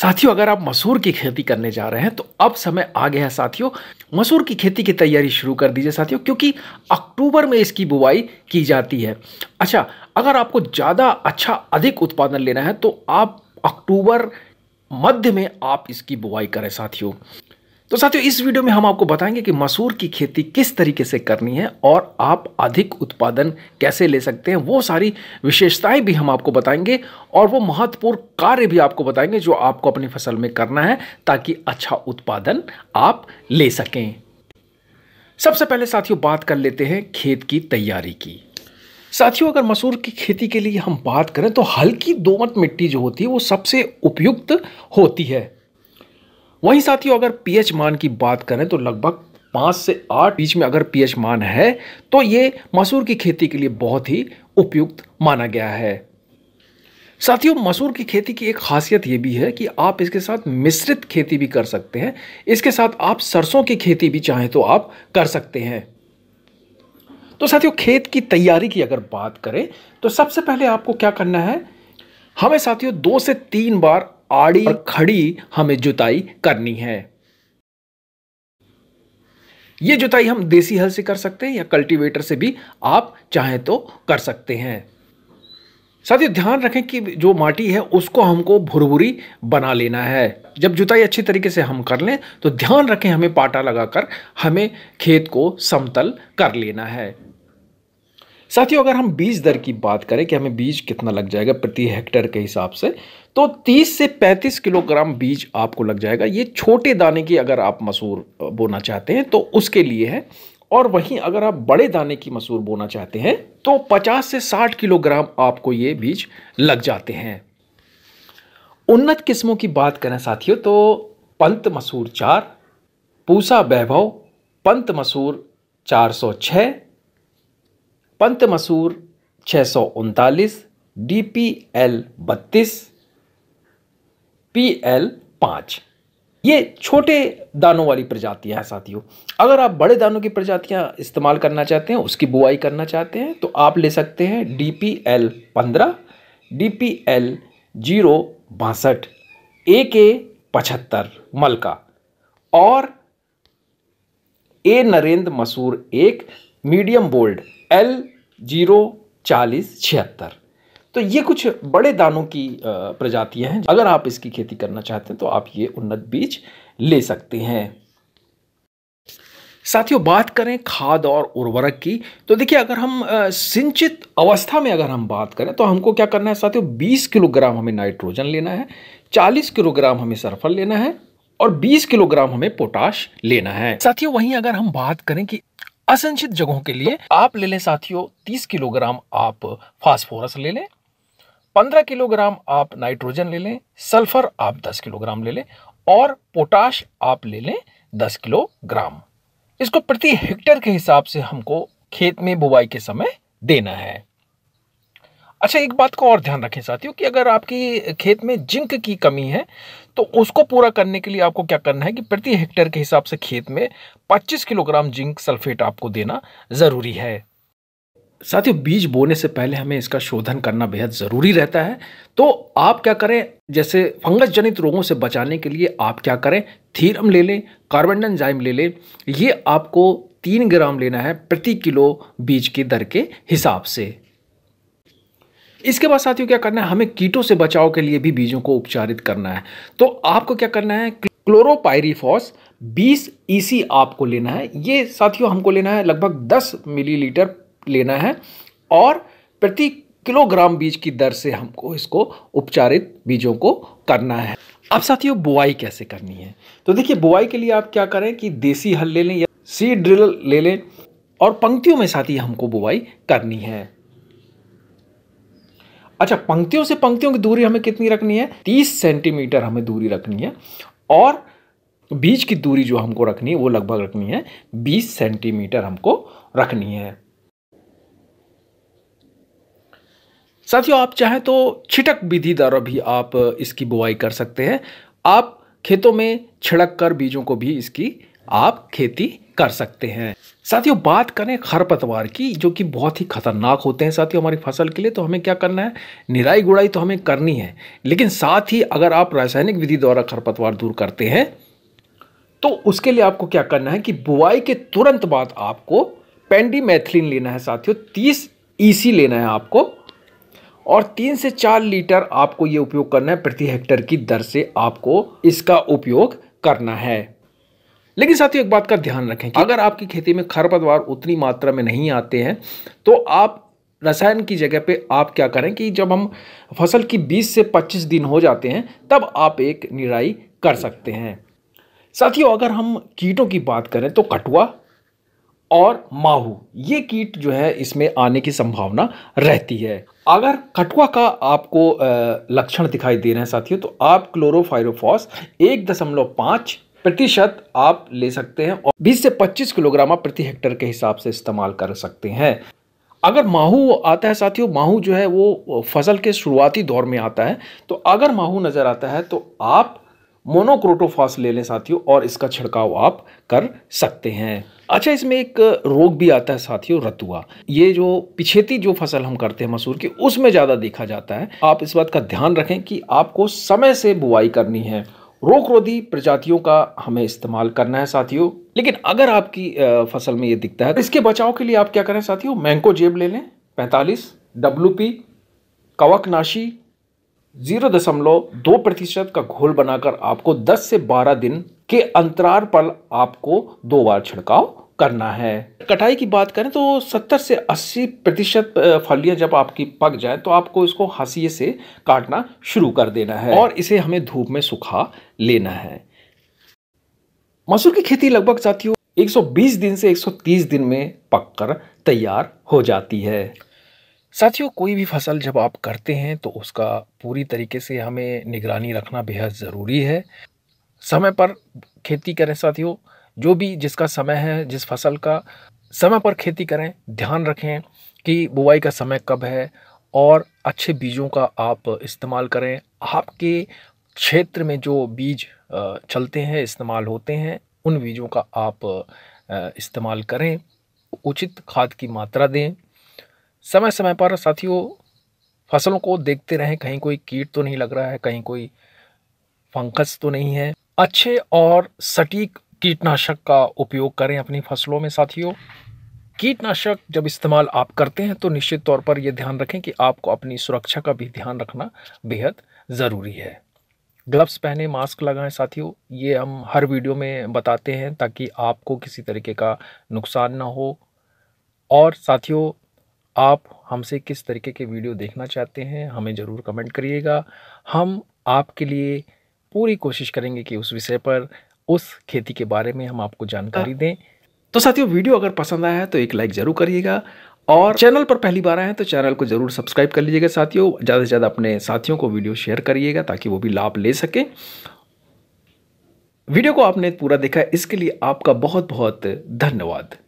साथियों अगर आप मसूर की खेती करने जा रहे हैं तो अब समय आ गया है साथियों मसूर की खेती की तैयारी शुरू कर दीजिए साथियों क्योंकि अक्टूबर में इसकी बुवाई की जाती है अच्छा अगर आपको ज़्यादा अच्छा अधिक उत्पादन लेना है तो आप अक्टूबर मध्य में आप इसकी बुवाई करें साथियों तो साथियों इस वीडियो में हम आपको बताएंगे कि मसूर की खेती किस तरीके से करनी है और आप अधिक उत्पादन कैसे ले सकते हैं वो सारी विशेषताएं भी हम आपको बताएंगे और वो महत्वपूर्ण कार्य भी आपको बताएंगे जो आपको अपनी फसल में करना है ताकि अच्छा उत्पादन आप ले सकें सबसे पहले साथियों बात कर लेते हैं खेत की तैयारी की साथियों अगर मसूर की खेती के लिए हम बात करें तो हल्की दोमट मिट्टी जो होती है वो सबसे उपयुक्त होती है वहीं साथियों अगर पीएच मान की बात करें तो लगभग पाँच से आठ बीच में अगर पीएच मान है तो ये मसूर की खेती के लिए बहुत ही उपयुक्त माना गया है साथियों मसूर की खेती की एक खासियत ये भी है कि आप इसके साथ मिश्रित खेती भी कर सकते हैं इसके साथ आप सरसों की खेती भी चाहें तो आप कर सकते हैं तो साथियों खेत की तैयारी की अगर बात करें तो सबसे पहले आपको क्या करना है हमें साथियों दो से तीन बार आड़ी और खड़ी हमें जुताई करनी है ये जुताई हम देसी हल से कर सकते हैं या कल्टीवेटर से भी आप चाहें तो कर सकते हैं साथ ही ध्यान रखें कि जो माटी है उसको हमको भुरभुरी बना लेना है जब जुताई अच्छी तरीके से हम कर लें तो ध्यान रखें हमें पाटा लगाकर हमें खेत को समतल कर लेना है साथियों अगर हम बीज दर की बात करें कि हमें बीज कितना लग जाएगा प्रति हेक्टेयर के हिसाब से तो 30 से 35 किलोग्राम बीज आपको लग जाएगा ये छोटे दाने की अगर आप मसूर बोना चाहते हैं तो उसके लिए है और वहीं अगर आप बड़े दाने की मसूर बोना चाहते हैं तो 50 से 60 किलोग्राम आपको ये बीज लग जाते हैं उन्नत किस्मों की बात करें साथियों तो पंत मसूर चार पूसा वैभव पंत मसूर 406 पंत मसूर छः सौ उनतालीस डी पी एल बत्तीस पी एल पाँच ये छोटे दानों वाली प्रजातियां हैं साथियों अगर आप बड़े दानों की प्रजातियां इस्तेमाल करना चाहते हैं उसकी बुआई करना चाहते हैं तो आप ले सकते हैं डी पी एल पंद्रह डी पी एल जीरो बासठ ए के पचहत्तर मलका और ए नरेंद्र मसूर एक मीडियम बोल्ड एल जीरो चालीस छिहत्तर तो ये कुछ बड़े दानों की प्रजातियां हैं अगर आप इसकी खेती करना चाहते हैं तो आप ये उन्नत बीज ले सकते हैं साथियों बात करें खाद और उर्वरक की तो देखिए अगर हम सिंचित अवस्था में अगर हम बात करें तो हमको क्या करना है साथियों 20 किलोग्राम हमें नाइट्रोजन लेना है 40 किलोग्राम हमें सल्फर लेना है और 20 किलोग्राम हमें पोटाश लेना है साथियों वहीं अगर हम बात करें कि असंचित जगहों के लिए तो आप ले लें साथियों तीस किलोग्राम आप फास्फोरस ले लें पंद्रह किलोग्राम आप नाइट्रोजन ले लें सल्फर आप दस किलोग्राम ले लें और पोटाश आप ले लें दस किलोग्राम इसको प्रति हेक्टर के हिसाब से हमको खेत में बुवाई के समय देना है अच्छा एक बात को और ध्यान रखें साथियों कि अगर आपकी खेत में जिंक की कमी है तो उसको पूरा करने के लिए आपको क्या करना है कि प्रति हेक्टेयर के हिसाब से खेत में 25 किलोग्राम जिंक सल्फेट आपको देना ज़रूरी है साथियों बीज बोने से पहले हमें इसका शोधन करना बेहद ज़रूरी रहता है तो आप क्या करें जैसे फंगस जनित रोगों से बचाने के लिए आप क्या करें थीरम ले लें कार्बन एंजाइम ले लें ये आपको तीन ग्राम लेना है प्रति किलो बीज की दर के हिसाब से इसके बाद साथियों क्या करना है हमें कीटों से बचाव के लिए भी बीजों को उपचारित करना है तो आपको क्या करना है क्लोरोपायरीफॉस 20 ई e आपको लेना है ये साथियों हमको लेना है लगभग 10 मिलीलीटर लेना है और प्रति किलोग्राम बीज की दर से हमको इसको उपचारित बीजों को करना है अब साथियों बुआई कैसे करनी है तो देखिए बुआई के लिए आप क्या करें कि देसी हल ले लें या सीड ड्रिल ले लें और पंक्तियों में साथी हमको बुआई करनी है अच्छा पंक्तियों से पंक्तियों की दूरी हमें कितनी रखनी है तीस सेंटीमीटर हमें दूरी रखनी है और बीज की दूरी जो हमको रखनी है वो लगभग रखनी है बीस सेंटीमीटर हमको रखनी है साथियों आप चाहें तो छिटक विधि द्वारा भी आप इसकी बुआई कर सकते हैं आप खेतों में छिड़क कर बीजों को भी इसकी आप खेती कर सकते हैं साथियों बात करें खरपतवार की जो कि बहुत ही खतरनाक होते हैं साथियों हमारी फसल के लिए तो हमें क्या करना है निराई गुड़ाई तो हमें करनी है लेकिन साथ ही अगर आप रासायनिक विधि द्वारा खरपतवार दूर करते हैं तो उसके लिए आपको क्या करना है कि बुआई के तुरंत बाद आपको पेंडी मैथिलीन लेना है साथियों तीस ईसी e लेना है आपको और तीन से चार लीटर आपको ये उपयोग करना है प्रति हेक्टर की दर से आपको इसका उपयोग करना है लेकिन साथियों एक बात का ध्यान रखें कि अगर आपकी खेती में खरपतवार उतनी मात्रा में नहीं आते हैं तो आप रसायन की जगह पे आप क्या करें कि जब हम फसल की 20 से 25 दिन हो जाते हैं तब आप एक निराई कर सकते हैं साथियों अगर हम कीटों की बात करें तो कटुआ और माहू ये कीट जो है इसमें आने की संभावना रहती है अगर कटुआ का आपको लक्षण दिखाई दे रहे हैं साथियों तो आप क्लोरोफायरोफॉस एक दशमलव पाँच प्रतिशत आप ले सकते हैं और 20 से 25 किलोग्राम आप प्रति हेक्टर के हिसाब से इस्तेमाल कर सकते हैं अगर माहू आता है साथियों माहू जो है वो फसल के शुरुआती दौर में आता है तो अगर माहू नज़र आता है तो आप मोनोक्रोटोफॉस ले लें साथियों और इसका छिड़काव आप कर सकते हैं अच्छा इसमें एक रोग भी आता है साथियों रतुआ ये जो पिछेती जो फसल हम करते हैं मसूर की उसमें ज़्यादा देखा जाता है आप इस बात का ध्यान रखें कि आपको समय से बुआई करनी है रोक रोधी प्रजातियों का हमें इस्तेमाल करना है साथियों लेकिन अगर आपकी फसल में ये दिखता है तो इसके बचाव के लिए आप क्या करें साथियों मैंको जेब ले लें पैंतालीस डब्लू पी कवकनाशी जीरो दशमलव दो प्रतिशत का घोल बनाकर आपको 10 से 12 दिन के अंतरार पर आपको दो बार छिड़काव करना है कटाई की बात करें तो 70 से 80 प्रतिशत फलियां जब आपकी पक जाए तो आपको इसको हसीिए से काटना शुरू कर देना है और इसे हमें धूप में सुखा लेना है मसूर की खेती लगभग हो 120 दिन से 130 दिन में पककर तैयार हो जाती है साथियों कोई भी फसल जब आप करते हैं तो उसका पूरी तरीके से हमें निगरानी रखना बेहद ज़रूरी है समय पर खेती करें साथियों जो भी जिसका समय है जिस फसल का समय पर खेती करें ध्यान रखें कि बुआई का समय कब है और अच्छे बीजों का आप इस्तेमाल करें आपके क्षेत्र में जो बीज चलते हैं इस्तेमाल होते हैं उन बीजों का आप इस्तेमाल करें उचित खाद की मात्रा दें समय समय पर साथियों फसलों को देखते रहें कहीं कोई कीट तो नहीं लग रहा है कहीं कोई फंकस तो नहीं है अच्छे और सटीक कीटनाशक का उपयोग करें अपनी फसलों में साथियों कीटनाशक जब इस्तेमाल आप करते हैं तो निश्चित तौर पर यह ध्यान रखें कि आपको अपनी सुरक्षा का भी ध्यान रखना बेहद ज़रूरी है ग्लव्स पहने मास्क लगाएं साथियों ये हम हर वीडियो में बताते हैं ताकि आपको किसी तरीके का नुकसान ना हो और साथियों आप हमसे किस तरीके के वीडियो देखना चाहते हैं हमें ज़रूर कमेंट करिएगा हम आपके लिए पूरी कोशिश करेंगे कि उस विषय पर उस खेती के बारे में हम आपको जानकारी हाँ। दें तो साथियों वीडियो अगर पसंद आया है तो एक लाइक ज़रूर करिएगा और चैनल पर पहली बार आए हैं तो चैनल को ज़रूर सब्सक्राइब कर लीजिएगा साथियों ज़्यादा से ज़्यादा अपने साथियों को वीडियो शेयर करिएगा ताकि वो भी लाभ ले सकें वीडियो को आपने पूरा देखा इसके लिए आपका बहुत बहुत धन्यवाद